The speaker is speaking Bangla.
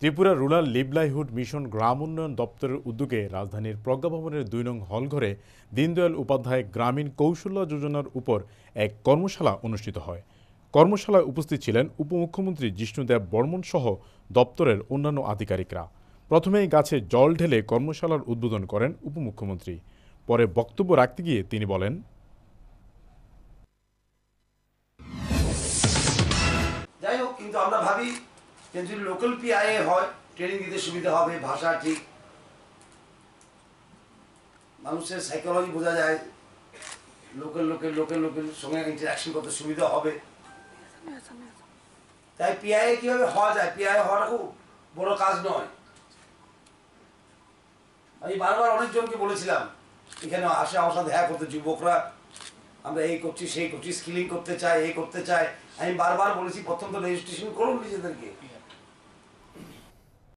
ত্রিপুরা রুরাল লিভলাইহুড মিশন গ্রাম উন্নয়ন দপ্তরের উদ্যোগে রাজধানীর প্রজ্ঞাভবনের দুই নং হলঘরে দীনদয়াল উপাধ্যায় গ্রামীণ কৌশল্যা যোজনার উপর এক কর্মশালা অনুষ্ঠিত হয় কর্মশালায় উপস্থিত ছিলেন উপমুখ্যমন্ত্রী জিষ্ণুদেব বর্মন সহ দপ্তরের অন্যান্য আধিকারিকরা প্রথমেই গাছে জল ঢেলে কর্মশালার উদ্বোধন করেন উপমুখ্যমন্ত্রী পরে বক্তব্য রাখতে গিয়ে তিনি বলেন যাই হোক কিন্তু আমরা ভাবি কিন্তু যদি লোকাল পিআইএ হয় ট্রেনিং দিতে সুবিধা হবে ভাষা ঠিক মানুষের সাইকোলজি বোঝা যায় লোকের লোকের লোকের লোকের সঙ্গে ইন্টারাকশন করতে সুবিধা হবে তাই পিআইএ কিভাবে হওয়া যায় পিআইএ হওয়াটা খুব বড় কাজ নয় আমি বারবার অনেকজনকে বলেছিলাম এখানে আসে আমার সাথে দেখা করতে যুবকরা আমরা এই করছি সেই করছি স্কিলিং করতে চাই এই করতে চাই আমি বারবার বলেছি প্রথম তো রেজিস্ট্রেশন করুন নিজেদেরকে